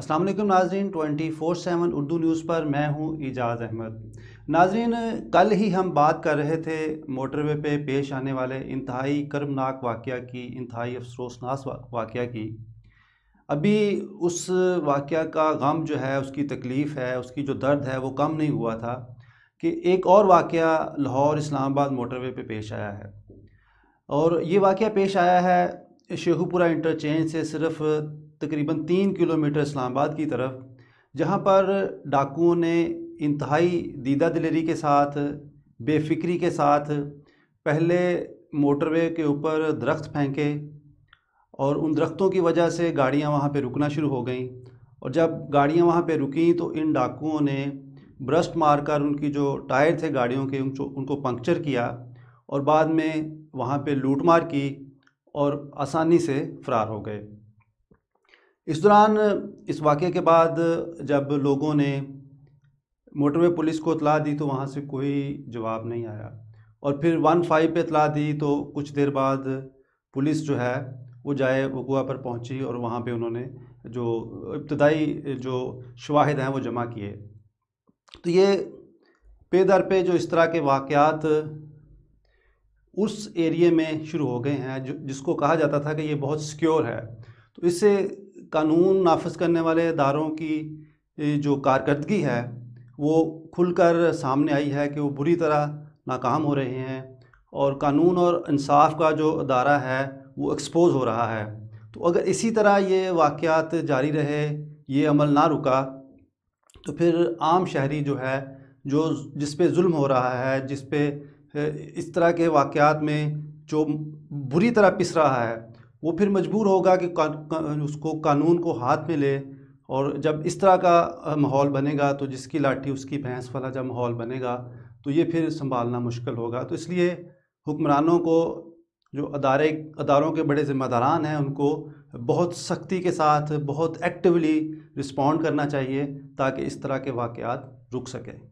Aslam Nazreen twenty four seven Urdu news पर मैं हूं इजाज़ अहमद नाजरीन कल ही हम बात कर रहे थे मोटरवे पे पेश आने वाले इंतहाई कर्मनाक वाक़ की इंतहाई अफसोसनाक वाक़ की अभी उस वाक़ का गम जो है उसकी तकलीफ़ है उसकी जो दर्द है वो कम नहीं हुआ था कि एक और वाक़ लाहौर इस्लामाबाद मोटरवे पे पेश आया है और ये वाक़ पेश आया है शेखुपुरा इंटरचेंज से सिर्फ़ तकरीबन तीन किलोमीटर इस्लामाबाद की तरफ जहाँ पर डाकुओं ने इंतहाई दीदा दिलेरी के साथ बेफिक्री के साथ पहले मोटरवे के ऊपर दरख्त फेंके और उन दरख्तों की वजह से गाड़ियाँ वहाँ पर रुकना शुरू हो गईं और जब गाड़ियाँ वहाँ पर रुकें तो इन डाकुओं ने ब्रस्ट मारकर उनकी जो टायर थे गाड़ियों के उनको पंक्चर किया और बाद में वहाँ लूट लूटमार की और आसानी से फ़रार हो गए इस दौरान इस वाक़े के बाद जब लोगों ने मोटरवे पुलिस को इतला दी तो वहाँ से कोई जवाब नहीं आया और फिर वन फाइव पर इतला दी तो कुछ देर बाद पुलिस जो है वो जाए वकुआ पर पहुँची और वहाँ पर उन्होंने जो इब्तदाई जो शवाहद हैं वो जमा किए तो ये पे दर पे जो इस तरह के वाक़ात उस एरिए में शुरू हो गए हैं जो जिसको कहा जाता था कि ये बहुत सिक्योर है तो इससे कानून नाफज करने वाले इदारों की जो कारकर्दगी है वो खुलकर सामने आई है कि वो बुरी तरह नाकाम हो रहे हैं और कानून और इंसाफ का जो अदारा है वो एक्सपोज़ हो रहा है तो अगर इसी तरह ये वाक़ात जारी रहे ये अमल ना रुका तो फिर आम शहरी जो है जो जिस पे जुल्म हो रहा है जिस पे इस तरह के वाक़ात में जो बुरी तरह पिस रहा है वो फिर मजबूर होगा कि का, का, उसको कानून को हाथ में ले और जब इस तरह का माहौल बनेगा तो जिसकी लाठी उसकी भैंस वाला जब माहौल बनेगा तो ये फिर संभालना मुश्किल होगा तो इसलिए हुक्मरानों को जो अदारे अदारों के बड़े ज़िम्मेदारान हैं उनको बहुत सख्ती के साथ बहुत एक्टिवली रिस्पॉन्ड करना चाहिए ताकि इस तरह के वाक़ रुक सकें